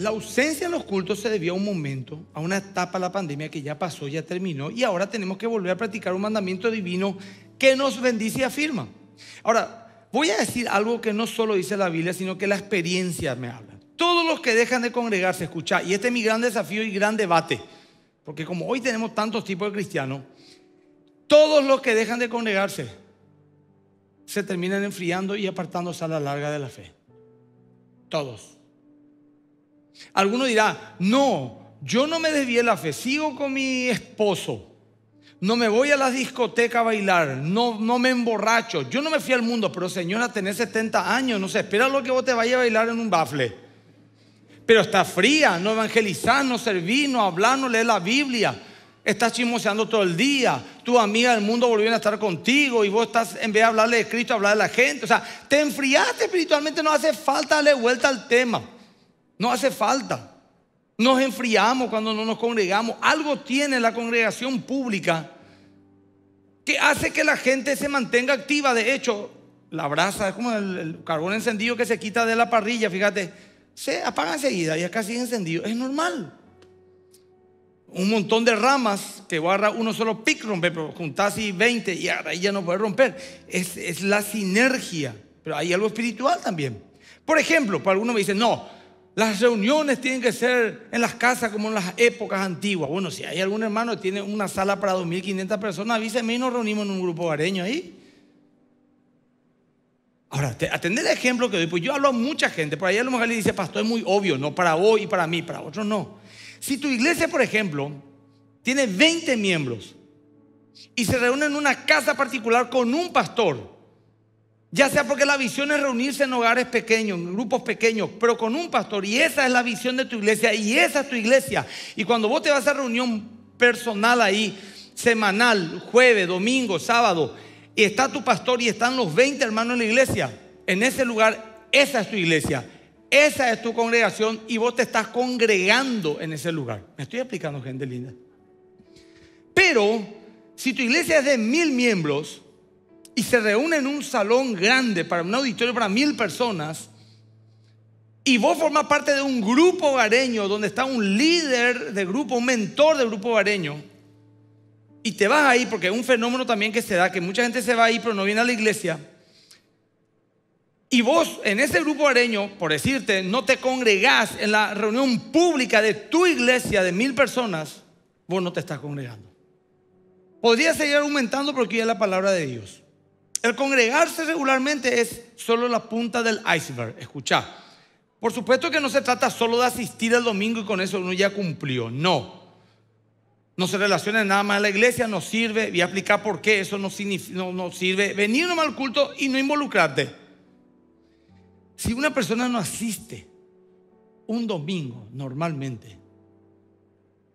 La ausencia en los cultos se debió a un momento, a una etapa de la pandemia que ya pasó, ya terminó, y ahora tenemos que volver a practicar un mandamiento divino que nos bendice y afirma. Ahora, voy a decir algo que no solo dice la Biblia, sino que la experiencia me habla. Todos los que dejan de congregarse, escucha, y este es mi gran desafío y gran debate, porque como hoy tenemos tantos tipos de cristianos, todos los que dejan de congregarse se terminan enfriando y apartándose a la larga de la fe. Todos. Alguno dirá, no, yo no me desvié la fe, sigo con mi esposo, no me voy a la discoteca a bailar, no, no me emborracho, yo no me fui al mundo, pero señora, tenés 70 años, no se espera lo que vos te vayas a bailar en un bafle. Pero está fría, no evangelizás, no servís, no hablás, no la Biblia. Estás chismoseando todo el día. Tu amiga del mundo volvió a estar contigo y vos estás, en vez de hablarle de Cristo, hablar a la gente. O sea, te enfriaste espiritualmente, no hace falta darle vuelta al tema. No hace falta. Nos enfriamos cuando no nos congregamos. Algo tiene la congregación pública que hace que la gente se mantenga activa. De hecho, la brasa es como el, carbón encendido que se quita de la parrilla, fíjate. Se apaga enseguida y casi sigue encendido. Es normal. Un montón de ramas que barra uno solo pic rompe, pero juntás y 20 y ahora ya no puede romper. Es, es la sinergia, pero hay algo espiritual también. Por ejemplo, para algunos me dicen, no, las reuniones tienen que ser en las casas como en las épocas antiguas. Bueno, si hay algún hermano que tiene una sala para 2.500 personas, avíseme y nos reunimos en un grupo hogareño ahí. Ahora, atender el ejemplo que doy, pues yo hablo a mucha gente, por ahí a lo mejor le dice, pastor, es muy obvio, no para vos y para mí, para otros no. Si tu iglesia, por ejemplo, tiene 20 miembros y se reúne en una casa particular con un pastor, ya sea porque la visión es reunirse en hogares pequeños, en grupos pequeños, pero con un pastor. Y esa es la visión de tu iglesia y esa es tu iglesia. Y cuando vos te vas a reunión personal ahí, semanal, jueves, domingo, sábado, y está tu pastor y están los 20 hermanos en la iglesia, en ese lugar, esa es tu iglesia, esa es tu congregación y vos te estás congregando en ese lugar. Me estoy explicando, gente linda. Pero si tu iglesia es de mil miembros, y se reúne en un salón grande para un auditorio para mil personas y vos formas parte de un grupo hogareño donde está un líder de grupo, un mentor de grupo hogareño y te vas ahí porque es un fenómeno también que se da, que mucha gente se va ahí pero no viene a la iglesia. Y vos en ese grupo hogareño, por decirte, no te congregás en la reunión pública de tu iglesia de mil personas, vos no te estás congregando. Podría seguir aumentando porque ya es la palabra de Dios. El congregarse regularmente es solo la punta del iceberg. Escucha, por supuesto que no se trata solo de asistir el domingo y con eso uno ya cumplió. No. No se relaciona nada más a la iglesia, no sirve. Voy a explicar por qué eso no, sirve. Venir nomás al culto y no involucrarte. Si una persona no asiste un domingo normalmente,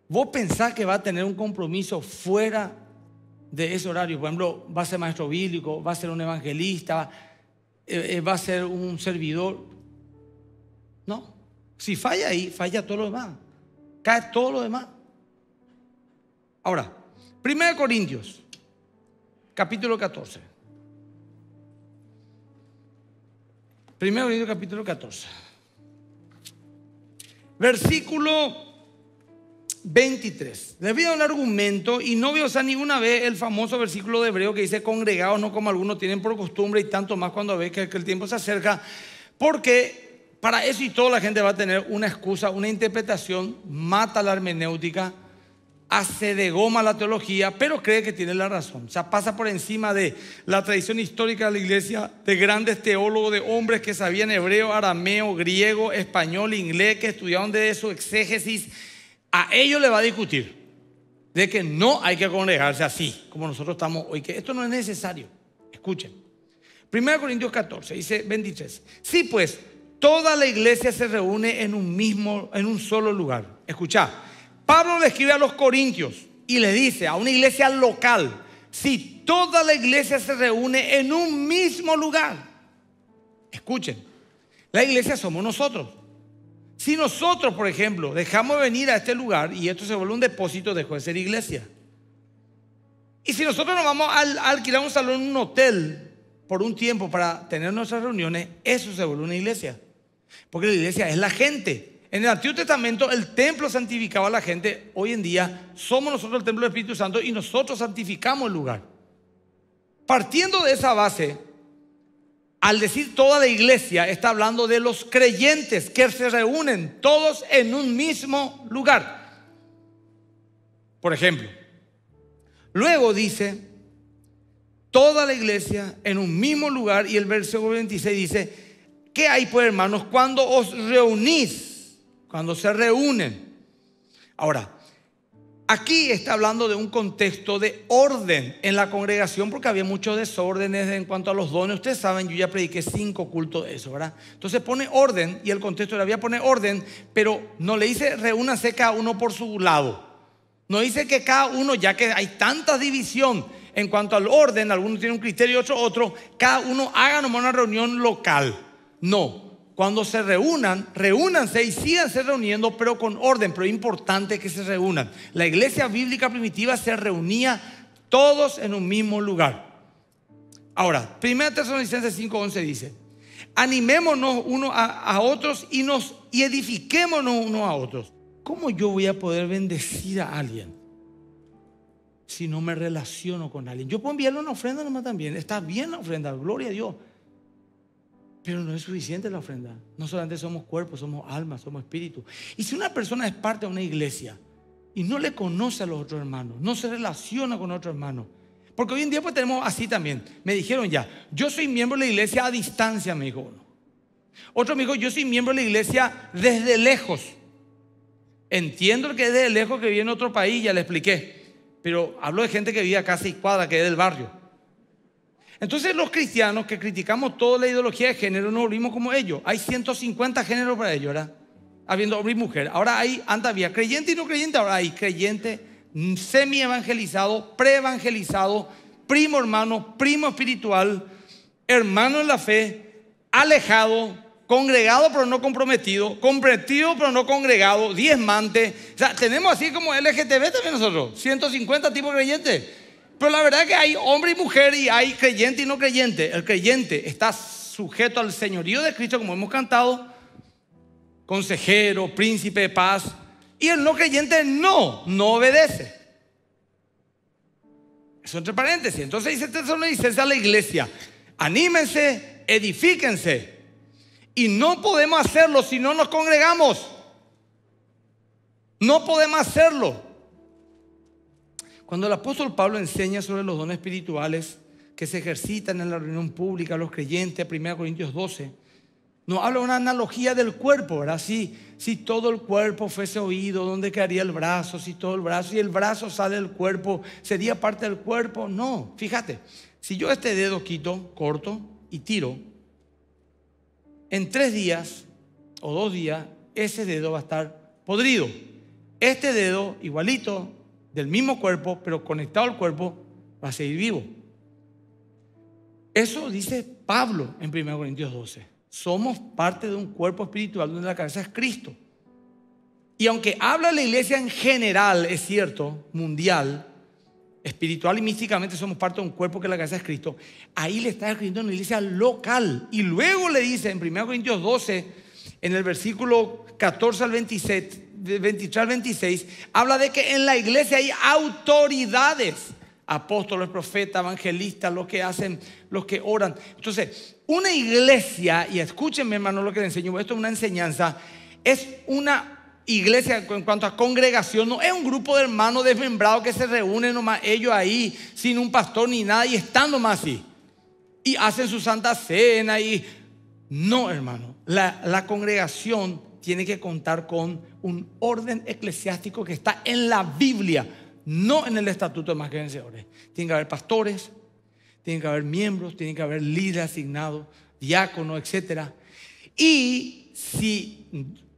vos pensás que va a tener un compromiso fuera de ese horario. Por ejemplo, va a ser maestro bíblico, va a ser un evangelista, eh, eh, va a ser un servidor. No, si falla ahí, falla todo lo demás. Cae todo lo demás. Ahora, 1 Corintios, capítulo 14. 1 Corintios, capítulo 14. Versículo 23. Les pido un argumento y no veo o sea ninguna vez el famoso versículo de Hebreo que dice congregados, no como algunos tienen por costumbre y tanto más cuando ve que, el tiempo se acerca, porque para eso y todo la gente va a tener una excusa, una interpretación, mata la hermenéutica, hace de goma la teología, pero cree que tiene la razón. O sea, pasa por encima de la tradición histórica de la iglesia, de grandes teólogos, de hombres que sabían hebreo, arameo, griego, español, inglés, que estudiaban de eso exégesis a ellos le va a discutir de que no hay que congregarse así, como nosotros estamos hoy, que esto no es necesario. Escuchen. Primero Corintios 14 dice 23. Sí, pues toda la iglesia se reúne en un mismo en un solo lugar. Escuchad. Pablo le escribe a los corintios y le dice a una iglesia local, si toda la iglesia se reúne en un mismo lugar. Escuchen. La iglesia somos nosotros. Si nosotros, por ejemplo, dejamos venir a este lugar y esto se vuelve un depósito, dejó de ser iglesia. Y si nosotros nos vamos a, alquilar un salón, un hotel, por un tiempo para tener nuestras reuniones, eso se vuelve una iglesia. Porque la iglesia es la gente. En el Antiguo Testamento el templo santificaba a la gente. Hoy en día somos nosotros el templo del Espíritu Santo y nosotros santificamos el lugar. Partiendo de esa base, al decir toda la iglesia, está hablando de los creyentes que se reúnen todos en un mismo lugar. Por ejemplo, luego dice, toda la iglesia en un mismo lugar y el verso 26 dice, ¿qué hay pues hermanos cuando os reunís? Cuando se reúnen. Ahora, Aquí está hablando de un contexto de orden en la congregación porque había muchos desórdenes en cuanto a los dones. Ustedes saben, yo ya prediqué cinco cultos de eso, ¿verdad? Entonces pone orden y el contexto era, había pone poner orden, pero no le dice reúnanse cada uno por su lado. No dice que cada uno, ya que hay tanta división en cuanto al orden, algunos tienen un criterio, y otro otro, cada uno haga nomás una reunión local. No, cuando se reúnan, reúnanse y síganse reuniendo, pero con orden, pero es importante que se reúnan. La iglesia bíblica primitiva se reunía todos en un mismo lugar. Ahora, 1 Tesalonicenses 5:11 dice, animémonos unos a, otros y, nos, y edifiquémonos unos a otros. ¿Cómo yo voy a poder bendecir a alguien si no me relaciono con alguien? Yo puedo enviarle una ofrenda nomás también. Está bien la ofrenda, gloria a Dios. Pero no es suficiente la ofrenda. No solamente somos cuerpos, somos almas, somos espíritu. Y si una persona es parte de una iglesia y no le conoce a los otros hermanos, no se relaciona con otros hermanos, porque hoy en día pues tenemos así también. Me dijeron ya, yo soy miembro de la iglesia a distancia, me dijo uno. Otro me dijo, yo soy miembro de la iglesia desde lejos. Entiendo que desde lejos que en otro país, ya le expliqué. Pero hablo de gente que vive a casi cuadra, que es del barrio. Entonces los cristianos que criticamos toda la ideología de género no volvimos como ellos. Hay 150 géneros para ellos, ¿verdad? Habiendo hombre y mujer. Ahora hay, anda vía, creyente y no creyente, ahora hay creyente, semi-evangelizado, pre-evangelizado, primo hermano, primo espiritual, hermano en la fe, alejado, congregado pero no comprometido, comprometido pero no congregado, diezmante. O sea, tenemos así como LGTB también nosotros, 150 tipos creyentes. Pero la verdad es que hay hombre y mujer y hay creyente y no creyente. El creyente está sujeto al señorío de Cristo, como hemos cantado, consejero, príncipe de paz. Y el no creyente no, no obedece. Eso entre paréntesis. Entonces dice licencia a la iglesia, anímense, edifíquense. Y no podemos hacerlo si no nos congregamos. No podemos hacerlo. Cuando el apóstol Pablo enseña sobre los dones espirituales que se ejercitan en la reunión pública, los creyentes, 1 Corintios 12, nos habla una analogía del cuerpo, ¿verdad? Si, si todo el cuerpo fuese oído, ¿dónde quedaría el brazo? Si todo el brazo, si el brazo sale del cuerpo, ¿sería parte del cuerpo? No, fíjate, si yo este dedo quito, corto y tiro, en tres días o dos días, ese dedo va a estar podrido. Este dedo, igualito, del mismo cuerpo, pero conectado al cuerpo, va a seguir vivo. Eso dice Pablo en 1 Corintios 12. Somos parte de un cuerpo espiritual donde la cabeza es Cristo. Y aunque habla la iglesia en general, es cierto, mundial, espiritual y místicamente somos parte de un cuerpo que la cabeza es Cristo, ahí le está escribiendo una iglesia local. Y luego le dice en 1 Corintios 12, en el versículo 14 al 27, 23 al 26, habla de que en la iglesia hay autoridades, apóstoles, profetas, evangelistas, los que hacen, los que oran. Entonces, una iglesia, y escúchenme hermano lo que les enseño, esto es una enseñanza, es una iglesia en cuanto a congregación, no es un grupo de hermanos desmembrados que se reúnen nomás ellos ahí, sin un pastor ni nada, y están nomás así. Y hacen su santa cena y... No, hermano la, congregación tiene que contar con un orden eclesiástico que está en la Biblia, no en el estatuto de más que vencedores. Tiene que haber pastores, tiene que haber miembros, tiene que haber líderes asignados, diácono, etc. Y si,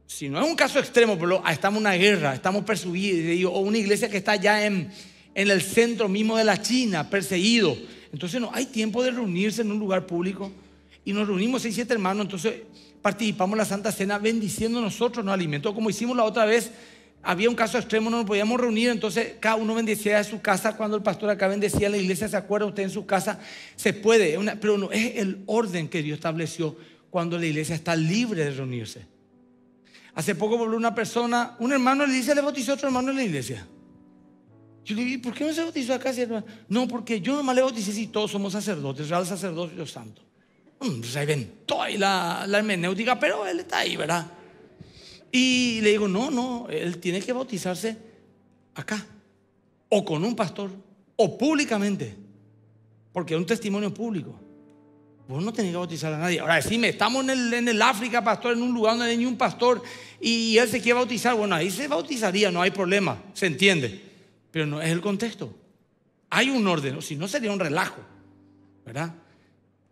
si no es un caso extremo, pero estamos en una guerra, estamos perseguidos, o una iglesia que está ya en, en el centro mismo de la China, perseguido, entonces no hay tiempo de reunirse en un lugar público. Y nos reunimos seis, siete hermanos, entonces participamos en la Santa Cena bendiciendo nosotros, no alimentó, como hicimos la otra vez. Había un caso extremo, no nos podíamos reunir, entonces cada uno bendecía a su casa. Cuando el pastor acá bendecía la iglesia, ¿se acuerda usted en su casa? Se puede, pero no, es el orden que Dios estableció cuando la iglesia está libre de reunirse. Hace poco volvió una persona, un hermano le dice le bautizó a otro hermano en la iglesia. Yo le dije, ¿por qué no se bautizó acá? No, porque yo nomás le bauticé si todos somos sacerdotes, real Dios santo. Mm, reventó ahí la, la hermenéutica, pero él está ahí, ¿verdad? Y le digo, no, no, él tiene que bautizarse acá, o con un pastor, o públicamente, porque es un testimonio público. Vos no tenés que bautizar a nadie. Ahora decime, estamos en el, en el África, pastor, en un lugar donde hay ni un pastor y él se quiere bautizar. Bueno, ahí se bautizaría, no hay problema, se entiende. Pero no es el contexto. Hay un orden, o si no sería un relajo, ¿verdad?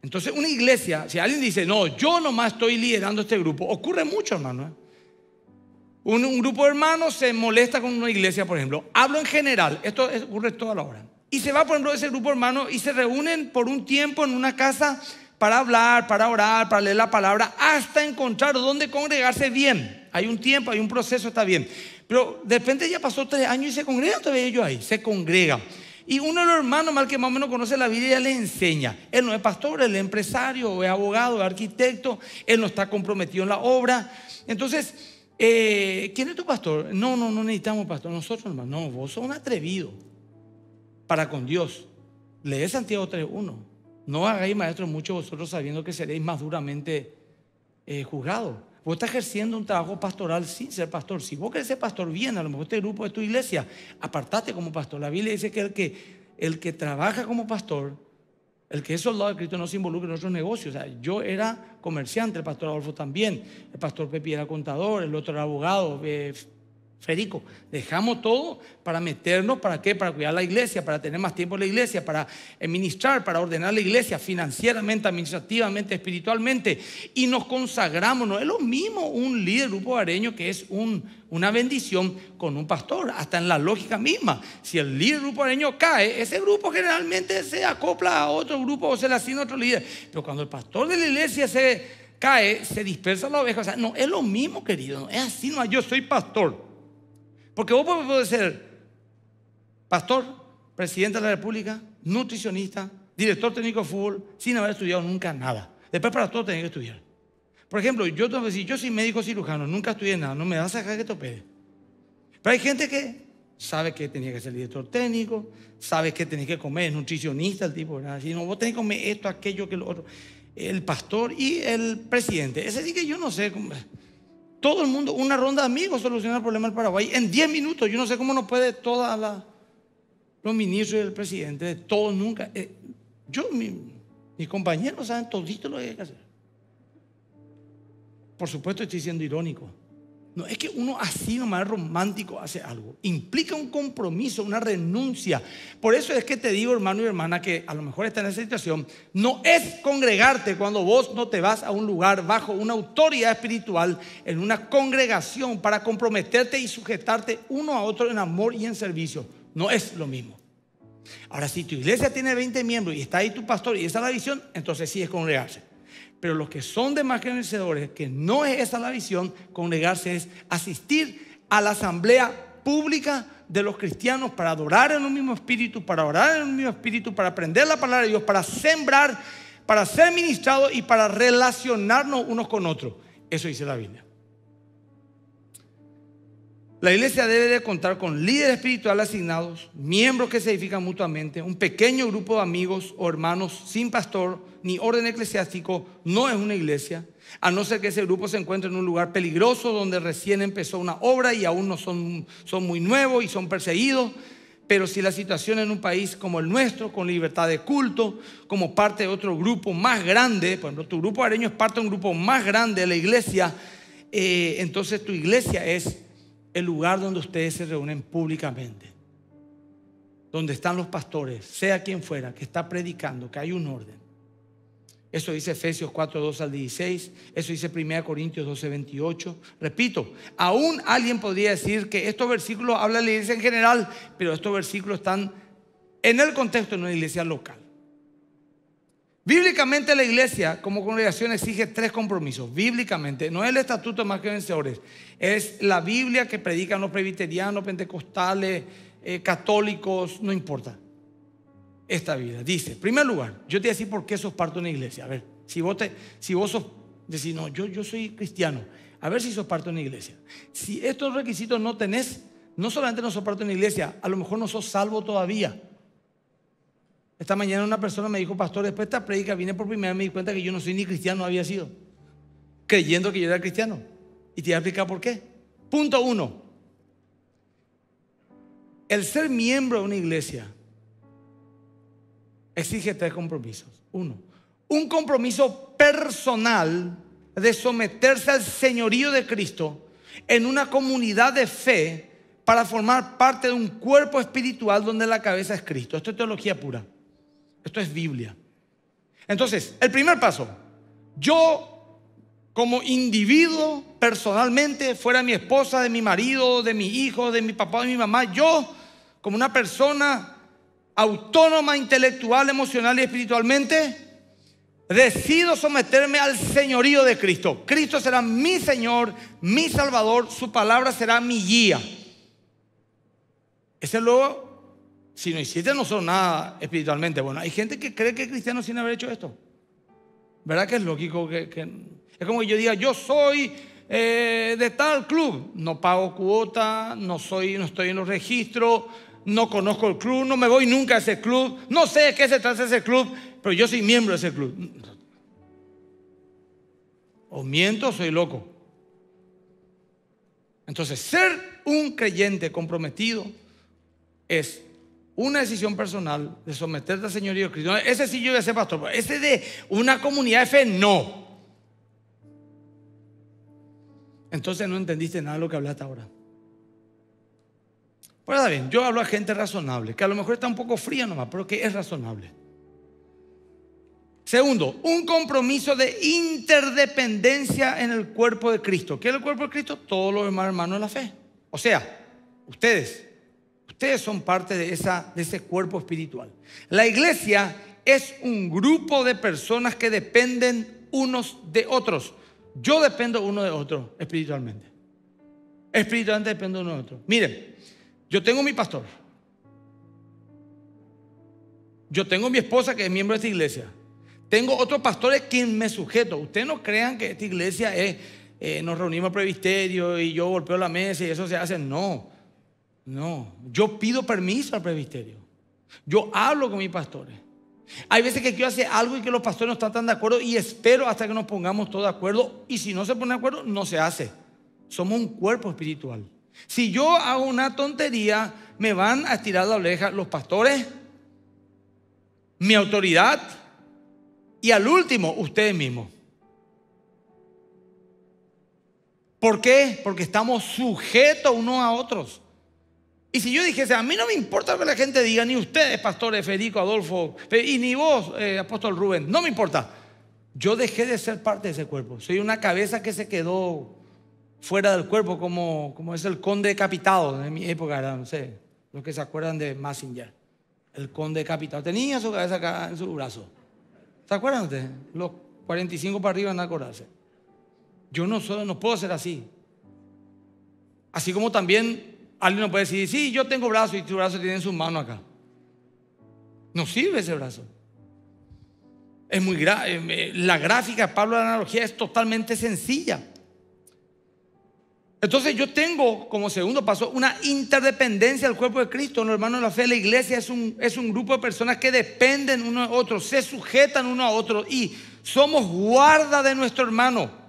Entonces, una iglesia, si alguien dice, no, yo nomás estoy liderando este grupo, ocurre mucho, hermano. ¿eh? Un, grupo de hermanos se molesta con una iglesia, por ejemplo. Hablo en general, esto ocurre toda la hora. Y se va, por ejemplo, ese grupo de hermanos y se reúnen por un tiempo en una casa para hablar, para orar, para leer la palabra, hasta encontrar dónde congregarse bien. Hay un tiempo, hay un proceso, está bien. Pero de repente ya pasó tres años y se congregan todavía ellos ahí, se congregan. Y uno de los hermanos, mal que más o menos conoce la vida ya le enseña. Él no es pastor, él es empresario, es abogado, es arquitecto, él no está comprometido en la obra. Entonces, eh, ¿quién es tu pastor? No, no, no necesitamos pastor. Nosotros, hermano, no, vos sos un atrevido para con Dios. Lee Santiago 3.1. No hagáis, maestros, muchos vosotros sabiendo que seréis más duramente eh, juzgados. Vos estás ejerciendo un trabajo pastoral sin ser pastor. Si vos querés ser pastor, bien, a lo mejor este grupo de tu iglesia, apartate como pastor. La Biblia dice que el que, el que trabaja como pastor, el que es soldado de Cristo no se involucre en otros negocios. O sea, yo era comerciante, el pastor Adolfo también, el pastor Pepi era contador, el otro era abogado, eh, Federico, dejamos todo para meternos, ¿para qué? Para cuidar la iglesia, para tener más tiempo en la iglesia, para administrar, para ordenar la iglesia financieramente, administrativamente, espiritualmente. Y nos consagramos, no es lo mismo un líder grupo areño que es una bendición con un pastor, hasta en la lógica misma. Si el líder grupo areño cae, ese grupo generalmente se acopla a otro grupo o se le asigna a otro líder. Pero cuando el pastor de la iglesia se cae, se dispersa la oveja. O sea, no es lo mismo, querido, no es así, no, yo soy pastor porque vos podés ser pastor, presidente de la República, nutricionista, director técnico de fútbol, sin haber estudiado nunca nada. Después para todo tenés que estudiar. Por ejemplo, yo tengo que decir, yo soy médico cirujano, nunca estudié nada, no me vas a sacar que te opere. Pero hay gente que sabe que tenía que ser director técnico, sabe que tenés que comer, es nutricionista el tipo, ¿verdad? Si no, vos tenés que comer esto, aquello, que lo otro. El pastor y el presidente. Ese sí que yo no sé. Cómo... Todo el mundo, una ronda de amigos solucionar el problema del Paraguay en 10 minutos. Yo no sé cómo no puede todos los ministros y el presidente, todos nunca. Eh, yo, mis compañeros saben todito lo que hay que hacer. Por supuesto estoy siendo irónico. No es que uno así nomás romántico hace algo. Implica un compromiso, una renuncia. Por eso es que te digo, hermano y hermana, que a lo mejor está en esa situación. No es congregarte cuando vos no te vas a un lugar bajo una autoridad espiritual, en una congregación, para comprometerte y sujetarte uno a otro en amor y en servicio. No es lo mismo. Ahora, si tu iglesia tiene 20 miembros y está ahí tu pastor y esa es la visión, entonces sí es congregarse. Pero los que son de más que que no es esa la visión, congregarse es asistir a la asamblea pública de los cristianos para adorar en un mismo espíritu, para orar en un mismo espíritu, para aprender la palabra de Dios, para sembrar, para ser ministrados y para relacionarnos unos con otros. Eso dice la Biblia. La iglesia debe de contar con líderes espirituales asignados, miembros que se edifican mutuamente, un pequeño grupo de amigos o hermanos sin pastor ni orden eclesiástico no es una iglesia, a no ser que ese grupo se encuentre en un lugar peligroso donde recién empezó una obra y aún no son, son muy nuevos y son perseguidos. Pero si la situación en un país como el nuestro, con libertad de culto, como parte de otro grupo más grande, por ejemplo, tu grupo areño es parte de un grupo más grande de la iglesia, eh, entonces tu iglesia es el lugar donde ustedes se reúnen públicamente, donde están los pastores, sea quien fuera, que está predicando, que hay un orden. Eso dice Efesios 4, 2 al 16, eso dice 1 Corintios 12, 28. Repito, aún alguien podría decir que estos versículos hablan de la iglesia en general, pero estos versículos están en el contexto de una iglesia local. Bíblicamente la iglesia como congregación exige tres compromisos. Bíblicamente, no es el estatuto más que vencedores, es la Biblia que predican los presbiterianos, pentecostales, eh, católicos, no importa. Esta Biblia dice, en primer lugar, yo te voy decir por qué sos parte de una iglesia. A ver, si vos, si vos sos, decís, no, yo, yo soy cristiano, a ver si sos parte de una iglesia. Si estos requisitos no tenés, no solamente no sos parte de una iglesia, a lo mejor no sos salvo todavía. Esta mañana una persona me dijo, pastor, después de esta predica vine por primera vez y me di cuenta que yo no soy ni cristiano, había sido, creyendo que yo era cristiano. Y te voy a explicar por qué. Punto uno. El ser miembro de una iglesia exige tres compromisos. Uno, un compromiso personal de someterse al señorío de Cristo en una comunidad de fe para formar parte de un cuerpo espiritual donde la cabeza es Cristo. Esto es teología pura. Esto es Biblia. Entonces, el primer paso, yo como individuo personalmente, fuera mi esposa, de mi marido, de mi hijo, de mi papá, de mi mamá, yo como una persona autónoma, intelectual, emocional y espiritualmente, Decido someterme al señorío de Cristo. Cristo será mi Señor, mi Salvador, su palabra será mi guía. Ese es lo si no hiciste, no son nada espiritualmente. Bueno, hay gente que cree que es cristiano sin haber hecho esto. ¿Verdad que es lógico? Que, Es como que yo diga, yo soy eh, de tal club, no pago cuota, no, soy, no estoy en los registros, no conozco el club, no me voy nunca a ese club, no sé de qué se trata ese club, pero yo soy miembro de ese club. O miento, o soy loco. Entonces, ser un creyente comprometido es una decisión personal de someterte al Señor y Cristo. Ese sí yo voy a ser pastor, pero ese de una comunidad de fe, no. Entonces no entendiste nada de lo que hablaste ahora. Pues está bien, yo hablo a gente razonable, que a lo mejor está un poco fría nomás, pero que es razonable. Segundo, un compromiso de interdependencia en el cuerpo de Cristo. ¿Qué es el cuerpo de Cristo? Todos los demás hermanos de la fe. O sea, ustedes, Ustedes son parte de, esa, de ese cuerpo espiritual. La iglesia es un grupo de personas que dependen unos de otros. Yo dependo uno de otro espiritualmente. Espiritualmente dependo uno de otro. Miren, yo tengo mi pastor. Yo tengo mi esposa que es miembro de esta iglesia. Tengo otros pastores quien me sujeto. Ustedes no crean que esta iglesia es, eh, nos reunimos a y yo golpeo la mesa y eso se hace. No. No, yo pido permiso al presbiterio. Yo hablo con mis pastores. Hay veces que quiero hacer algo y que los pastores no están tan de acuerdo y espero hasta que nos pongamos todos de acuerdo y si no se pone de acuerdo, no se hace. Somos un cuerpo espiritual. Si yo hago una tontería, me van a estirar la oreja los pastores, mi autoridad y al último, ustedes mismos. ¿Por qué? Porque estamos sujetos unos a otros. Y si yo dijese, a mí no me importa lo que la gente diga, ni ustedes, pastores Federico, Adolfo, eh, y ni vos, eh, apóstol Rubén, no me importa. Yo dejé de ser parte de ese cuerpo. Soy una cabeza que se quedó fuera del cuerpo, como, como es el conde decapitado en mi época, no sé, los que se acuerdan de Massinger. El conde decapitado. Tenía su cabeza acá en su brazo. ¿Se acuerdan ustedes? Los 45 para arriba van a acordarse. Yo no, solo no puedo ser así. Así como también Alguien puede decir, sí, yo tengo brazos y tu brazo tiene su mano acá. No sirve ese brazo. Es muy eh, la gráfica, Pablo, la analogía es totalmente sencilla. Entonces yo tengo como segundo paso una interdependencia del cuerpo de Cristo. Los hermano de la fe la iglesia es un, es un grupo de personas que dependen uno a otro, se sujetan uno a otro y somos guarda de nuestro hermano.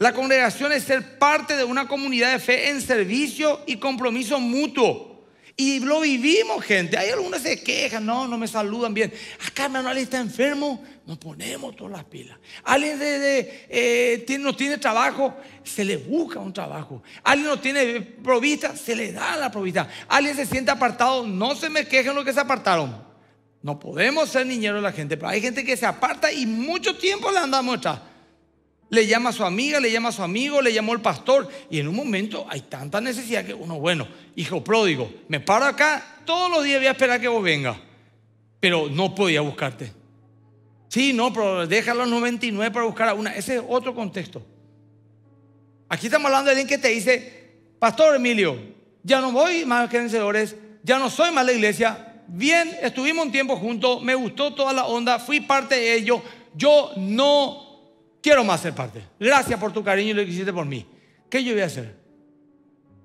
La congregación es ser parte de una comunidad de fe en servicio y compromiso mutuo. Y lo vivimos, gente. Hay algunos que se quejan, no, no me saludan bien. Acá, hermano, alguien está enfermo, nos ponemos todas las pilas. Alguien de, eh, tiene, no tiene trabajo, se le busca un trabajo. Alguien no tiene provista, se le da la provista. Alguien se siente apartado, no se me quejen los que se apartaron. No podemos ser niñeros de la gente, pero hay gente que se aparta y mucho tiempo le andamos atrás le llama a su amiga, le llama a su amigo, le llamó el pastor. Y en un momento hay tanta necesidad que uno, bueno, hijo pródigo, me paro acá, todos los días voy a esperar que vos vengas, pero no podía buscarte. Sí, no, pero déjalo los 99 para buscar a una. Ese es otro contexto. Aquí estamos hablando de alguien que te dice, Pastor Emilio, ya no voy más que vencedores, ya no soy más la iglesia. Bien, estuvimos un tiempo juntos, me gustó toda la onda, fui parte de ello. Yo no Quiero más ser parte. Gracias por tu cariño y lo que hiciste por mí. ¿Qué yo voy a hacer?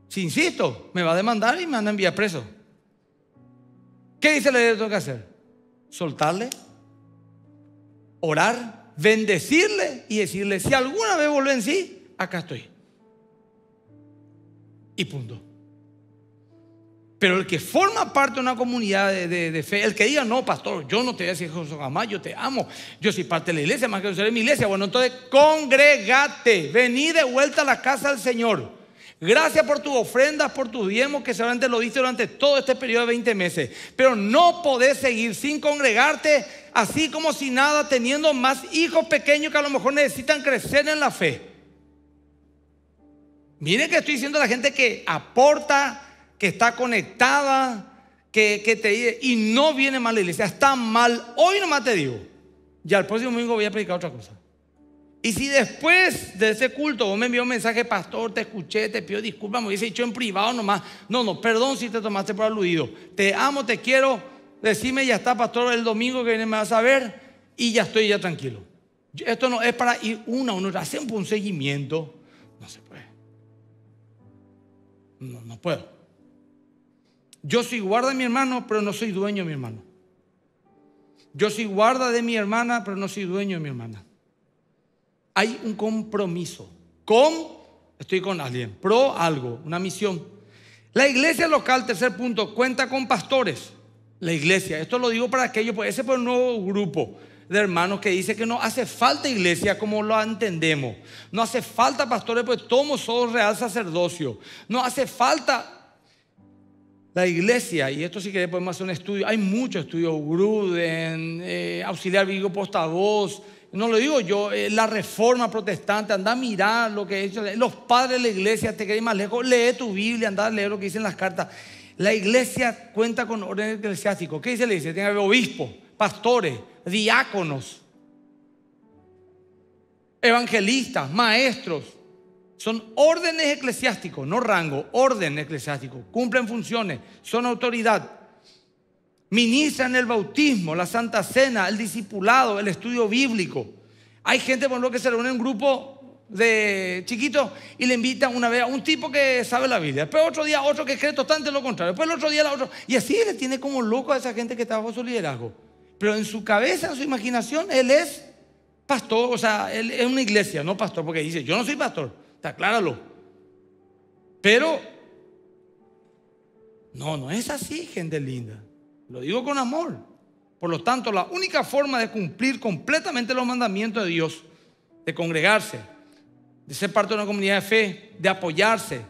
Si insisto, me va a demandar y me van a enviar preso. ¿Qué dice la ley que tengo que hacer? Soltarle, orar, bendecirle y decirle, si alguna vez vuelve en sí, acá estoy. Y punto. Pero el que forma parte de una comunidad de, fe, el que diga, no, pastor, yo no te voy a decir jamás, yo te amo, yo soy parte de la iglesia, más que yo soy mi iglesia. Bueno, entonces congregate, vení de vuelta a la casa del Señor. Gracias por tus ofrendas, por tus diezmos que seguramente lo diste durante todo este periodo de 20 meses. Pero no podés seguir sin congregarte, así como si nada, teniendo más hijos pequeños que a lo mejor necesitan crecer en la fe. Miren que estoy diciendo a la gente que aporta que está conectada, que, te dice, y no viene mal la iglesia, está mal, hoy nomás te digo, y al próximo domingo voy a predicar otra cosa. Y si después de ese culto vos me envió un mensaje, pastor, te escuché, te pido disculpas, me hubiese dicho en privado nomás, no, no, perdón si te tomaste por aludido, te amo, te quiero, decime, ya está, pastor, el domingo que viene me vas a ver y ya estoy ya tranquilo. Esto no es para ir una a uno, hacemos un seguimiento, no se puede. No, no puedo. Yo soy guarda de mi hermano, pero no soy dueño de mi hermano. Yo soy guarda de mi hermana, pero no soy dueño de mi hermana. Hay un compromiso. Con, estoy con alguien, pro algo, una misión. La iglesia local, tercer punto, cuenta con pastores. La iglesia, esto lo digo para aquellos, pues ese es un nuevo grupo de hermanos que dice que no hace falta iglesia como lo entendemos. No hace falta pastores, pues todos somos real sacerdocio. No hace falta la iglesia, y esto sí que podemos hacer un estudio, hay muchos estudios, Gruden, eh, Auxiliar Vigo Postavoz, no lo digo yo, eh, la reforma protestante, anda a mirar lo que he hecho, los padres de la iglesia, te queréis más lejos, lee tu Biblia, anda a leer lo que dicen las cartas. La iglesia cuenta con orden eclesiástico. ¿Qué dice la iglesia? Tiene que haber obispos, pastores, diáconos, evangelistas, maestros. Son órdenes eclesiásticos, no rango, órdenes eclesiásticos Cumplen funciones, son autoridad. Ministran el bautismo, la santa cena, el discipulado, el estudio bíblico. Hay gente, por lo que se reúne en un grupo de chiquitos y le invitan una vez a un tipo que sabe la Biblia, después otro día otro que cree totalmente lo contrario, después el otro día la otro. Y así le tiene como loco a esa gente que está bajo su liderazgo. Pero en su cabeza, en su imaginación, él es pastor, o sea, él es una iglesia, no pastor, porque dice, yo no soy pastor acláralo. Pero, no, no es así, gente linda. Lo digo con amor. Por lo tanto, la única forma de cumplir completamente los mandamientos de Dios, de congregarse, de ser parte de una comunidad de fe, de apoyarse,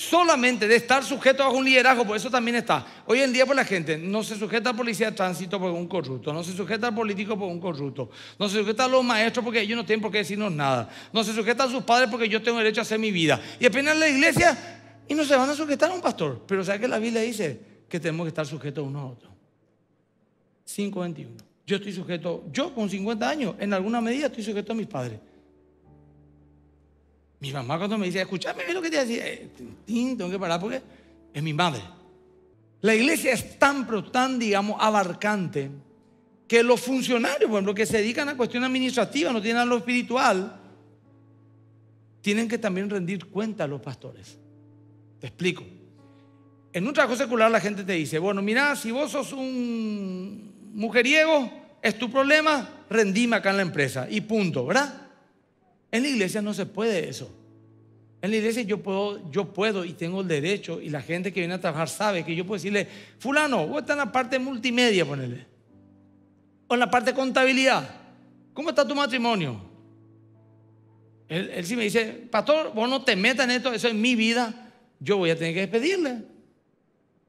solamente de estar sujeto a un liderazgo, por eso también está. Hoy en día, por la gente, no se sujeta al policía de tránsito por un corrupto, no se sujeta al político por un corrupto, no se sujeta a los maestros porque ellos no tienen por qué decirnos nada, no se sujeta a sus padres porque yo tengo derecho a hacer mi vida. Y apenas la iglesia y no se van a sujetar a un pastor. Pero ¿sabes que la Biblia dice? Que tenemos que estar sujetos unos a otros. 5.21. Yo estoy sujeto, yo con 50 años, en alguna medida estoy sujeto a mis padres. Mi mamá cuando me dice, escúchame lo que te decía, eh, tengo que parar porque es mi madre. La iglesia es tan, tan, digamos, abarcante que los funcionarios, por ejemplo, que se dedican a cuestiones administrativas, no tienen a lo espiritual, tienen que también rendir cuenta a los pastores. Te explico. En un trabajo secular la gente te dice, bueno, mira, si vos sos un mujeriego, es tu problema, rendime acá en la empresa. Y punto, ¿verdad? En la iglesia no se puede eso. En la iglesia yo puedo, yo puedo y tengo el derecho y la gente que viene a trabajar sabe que yo puedo decirle, fulano, vos estás en la parte multimedia, ponele. O en la parte contabilidad. ¿Cómo está tu matrimonio? Él, sí me dice, pastor, vos no te metas en esto, eso es mi vida, yo voy a tener que despedirle.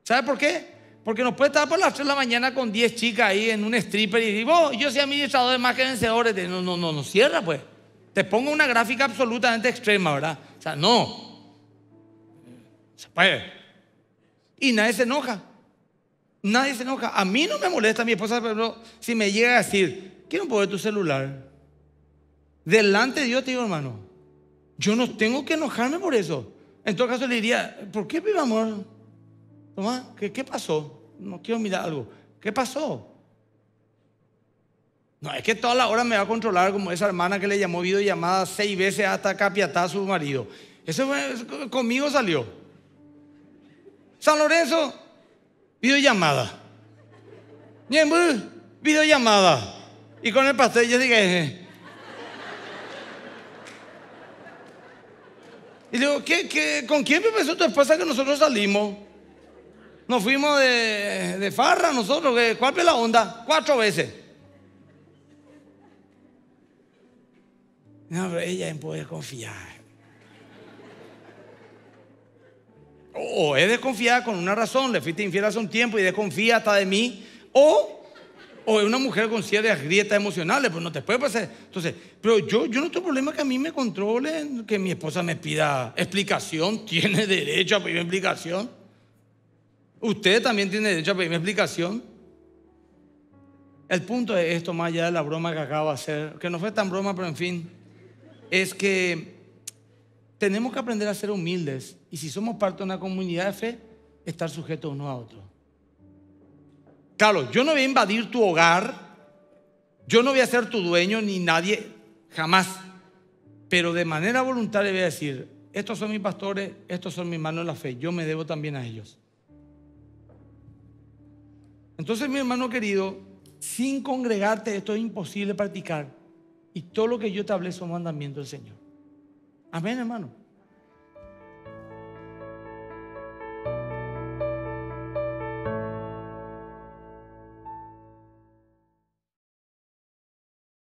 ¿Sabe por qué? Porque no puede estar por las 3 de la mañana con 10 chicas ahí en un stripper y decir, vos, yo soy administrador de más que vencedores. No, no, no, no cierra pues te pongo una gráfica absolutamente extrema, ¿verdad? O sea, no. Se puede. Y nadie se enoja. Nadie se enoja. A mí no me molesta mi esposa, pero si me llega a decir, quiero poner tu celular. Delante de Dios te digo, hermano, yo no tengo que enojarme por eso. En todo caso le diría, ¿por qué, mi amor? ¿qué, ¿qué pasó? No quiero mirar algo. ¿Qué pasó? No es que toda la hora me va a controlar como esa hermana que le llamó videollamada seis veces hasta ah, capiatar a su marido. Eso fue, conmigo salió. San Lorenzo, videollamada. Ñembu, videollamada. Y con el pastel yo dije. Eh". Y digo, con quién me empezó tu esposa que nosotros salimos? Nos fuimos de, de farra nosotros, ¿cuál fue la onda? Cuatro veces. No, pero ella en poder confiar. O es desconfiada con una razón, le fuiste infiel hace un tiempo y desconfía hasta de mí. O, es una mujer con ciertas grietas emocionales, pues no te puede pasar. Entonces, pero yo, yo no tengo problema que a mí me controle que mi esposa me pida explicación, tiene derecho a pedirme explicación. Usted también tiene derecho a pedirme explicación. El punto es esto, más allá de la broma que acabo de hacer, que no fue tan broma, pero en fin es que tenemos que aprender a ser humildes y si somos parte de una comunidad de fe, estar sujetos uno a otro. Carlos, yo no voy a invadir tu hogar, yo no voy a ser tu dueño ni nadie, jamás. Pero de manera voluntaria voy a decir, estos son mis pastores, estos son mis hermanos de la fe, yo me debo también a ellos. Entonces, mi hermano querido, sin congregarte esto es imposible practicar. Y todo lo que yo te hablé son mandamientos del Señor. Amén, hermano.